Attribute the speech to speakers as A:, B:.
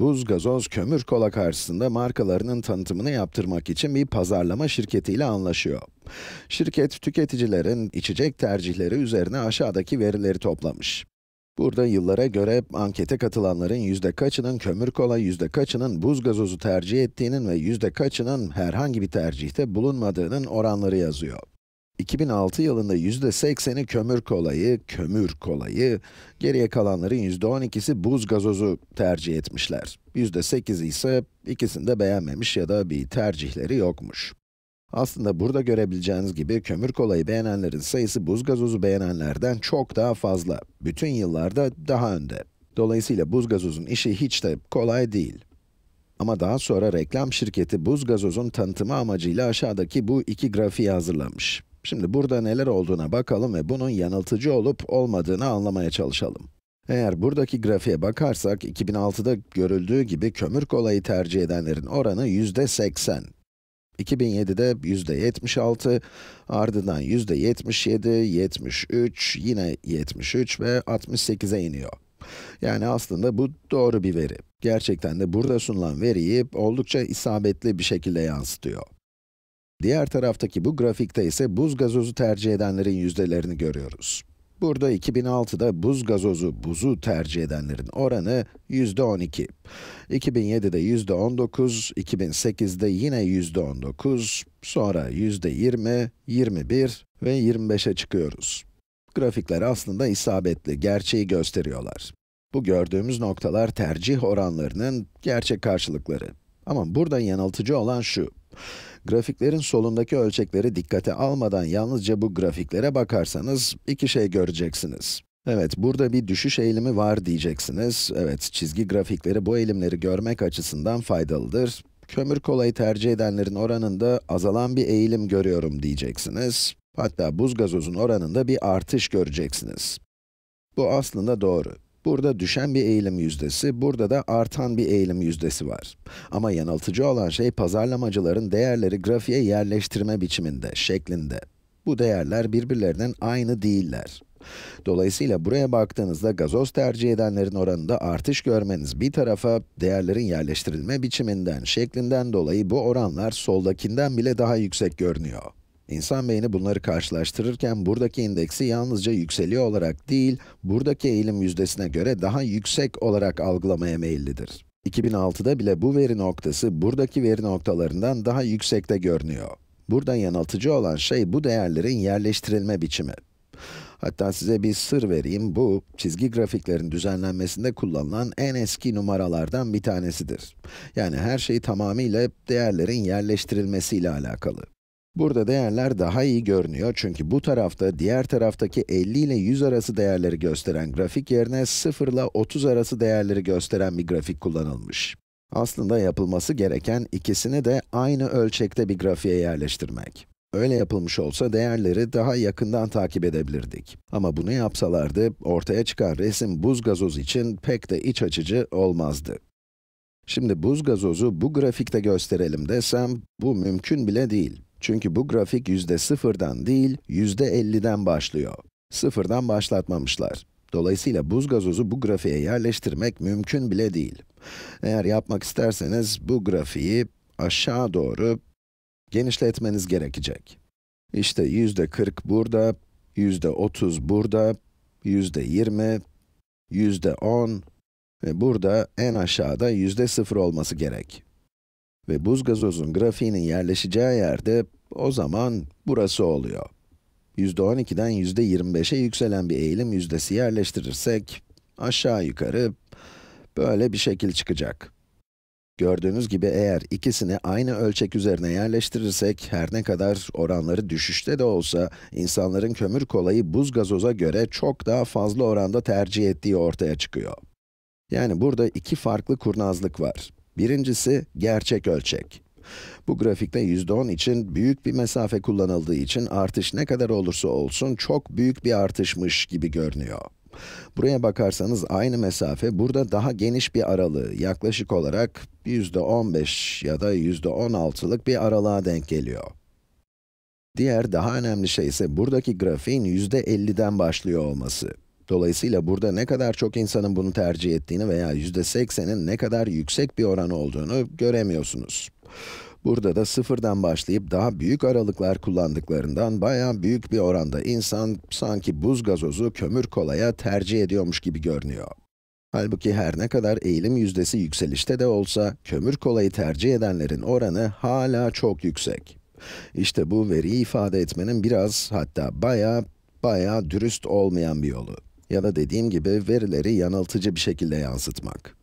A: Buz, gazoz, kömür kola karşısında markalarının tanıtımını yaptırmak için bir pazarlama şirketiyle anlaşıyor. Şirket, tüketicilerin içecek tercihleri üzerine aşağıdaki verileri toplamış. Burada yıllara göre ankete katılanların yüzde kaçının kömür kola, yüzde kaçının buz gazozu tercih ettiğinin ve yüzde kaçının herhangi bir tercihte bulunmadığının oranları yazıyor. 2006 yılında %80'i kömür kolayı, kömür kolayı, geriye kalanların %12'si buz gazozu tercih etmişler. %8'i ise ikisini de beğenmemiş ya da bir tercihleri yokmuş. Aslında burada görebileceğiniz gibi kömür kolayı beğenenlerin sayısı buz gazozu beğenenlerden çok daha fazla. Bütün yıllarda daha önde. Dolayısıyla buz gazozun işi hiç de kolay değil. Ama daha sonra reklam şirketi buz gazozun tanıtımı amacıyla aşağıdaki bu iki grafiği hazırlamış. Şimdi burada neler olduğuna bakalım ve bunun yanıltıcı olup olmadığını anlamaya çalışalım. Eğer buradaki grafiğe bakarsak, 2006'da görüldüğü gibi kömür kolayı tercih edenlerin oranı yüzde 80. 2007'de yüzde 76, ardından yüzde 77, 73, yine 73 ve 68'e iniyor. Yani aslında bu doğru bir veri. Gerçekten de burada sunulan veriyi oldukça isabetli bir şekilde yansıtıyor. Diğer taraftaki bu grafikte ise buz gazozu tercih edenlerin yüzdelerini görüyoruz. Burada 2006'da buz gazozu, buzu tercih edenlerin oranı yüzde %12. 2007'de yüzde %19, 2008'de yine yüzde %19, sonra yüzde %20, 21 ve 25'e çıkıyoruz. Grafikler aslında isabetli, gerçeği gösteriyorlar. Bu gördüğümüz noktalar tercih oranlarının gerçek karşılıkları. Ama burada yanıltıcı olan şu, Grafiklerin solundaki ölçekleri dikkate almadan yalnızca bu grafiklere bakarsanız iki şey göreceksiniz. Evet, burada bir düşüş eğilimi var diyeceksiniz. Evet, çizgi grafikleri bu eğilimleri görmek açısından faydalıdır. Kömür kolayı tercih edenlerin oranında azalan bir eğilim görüyorum diyeceksiniz. Hatta buz gazozun oranında bir artış göreceksiniz. Bu aslında doğru. Burada düşen bir eğilim yüzdesi, burada da artan bir eğilim yüzdesi var. Ama yanıltıcı olan şey pazarlamacıların değerleri grafiğe yerleştirme biçiminde, şeklinde. Bu değerler birbirlerinin aynı değiller. Dolayısıyla buraya baktığınızda gazoz tercih edenlerin oranında artış görmeniz bir tarafa, değerlerin yerleştirilme biçiminden, şeklinden dolayı bu oranlar soldakinden bile daha yüksek görünüyor. İnsan beyni bunları karşılaştırırken buradaki indeksi yalnızca yükseliyor olarak değil, buradaki eğilim yüzdesine göre daha yüksek olarak algılamaya meyillidir. 2006'da bile bu veri noktası buradaki veri noktalarından daha yüksekte görünüyor. Burada yanıltıcı olan şey bu değerlerin yerleştirilme biçimi. Hatta size bir sır vereyim, bu çizgi grafiklerin düzenlenmesinde kullanılan en eski numaralardan bir tanesidir. Yani her şey tamamıyla değerlerin yerleştirilmesiyle alakalı. Burada değerler daha iyi görünüyor çünkü bu tarafta diğer taraftaki 50 ile 100 arası değerleri gösteren grafik yerine 0 ile 30 arası değerleri gösteren bir grafik kullanılmış. Aslında yapılması gereken ikisini de aynı ölçekte bir grafiğe yerleştirmek. Öyle yapılmış olsa değerleri daha yakından takip edebilirdik. Ama bunu yapsalardı, ortaya çıkan resim buz gazoz için pek de iç açıcı olmazdı. Şimdi buz gazozu bu grafikte gösterelim desem, bu mümkün bile değil. Çünkü bu grafik yüzde sıfırdan değil, yüzde %50'den başlıyor. Sıfırdan başlatmamışlar. Dolayısıyla buz gazozu bu grafiğe yerleştirmek mümkün bile değil. Eğer yapmak isterseniz bu grafiği aşağı doğru genişletmeniz gerekecek. İşte yüzde 40 burada, yüzde 30 burada, yüzde 20, yüzde 10 ve burada en aşağıda yüzde 0 olması gerek. Ve buz gazozun grafiğinin yerleşeceği yerde, o zaman burası oluyor. %12'den %25'e yükselen bir eğilim yüzdesi yerleştirirsek, aşağı yukarı böyle bir şekil çıkacak. Gördüğünüz gibi eğer ikisini aynı ölçek üzerine yerleştirirsek, her ne kadar oranları düşüşte de olsa, insanların kömür kolayı buz gazoza göre çok daha fazla oranda tercih ettiği ortaya çıkıyor. Yani burada iki farklı kurnazlık var. Birincisi gerçek ölçek. Bu grafikte %10 için büyük bir mesafe kullanıldığı için artış ne kadar olursa olsun çok büyük bir artışmış gibi görünüyor. Buraya bakarsanız aynı mesafe burada daha geniş bir aralığı, yaklaşık olarak %15 ya da %16'lık bir aralığa denk geliyor. Diğer daha önemli şey ise buradaki grafiğin %50'den başlıyor olması. Dolayısıyla burada ne kadar çok insanın bunu tercih ettiğini veya yüzde %80'in ne kadar yüksek bir oran olduğunu göremiyorsunuz. Burada da sıfırdan başlayıp daha büyük aralıklar kullandıklarından baya büyük bir oranda insan sanki buz gazozu kömür kolaya tercih ediyormuş gibi görünüyor. Halbuki her ne kadar eğilim yüzdesi yükselişte de olsa, kömür kolayı tercih edenlerin oranı hala çok yüksek. İşte bu veriyi ifade etmenin biraz, hatta baya baya dürüst olmayan bir yolu ya da dediğim gibi verileri yanıltıcı bir şekilde yansıtmak.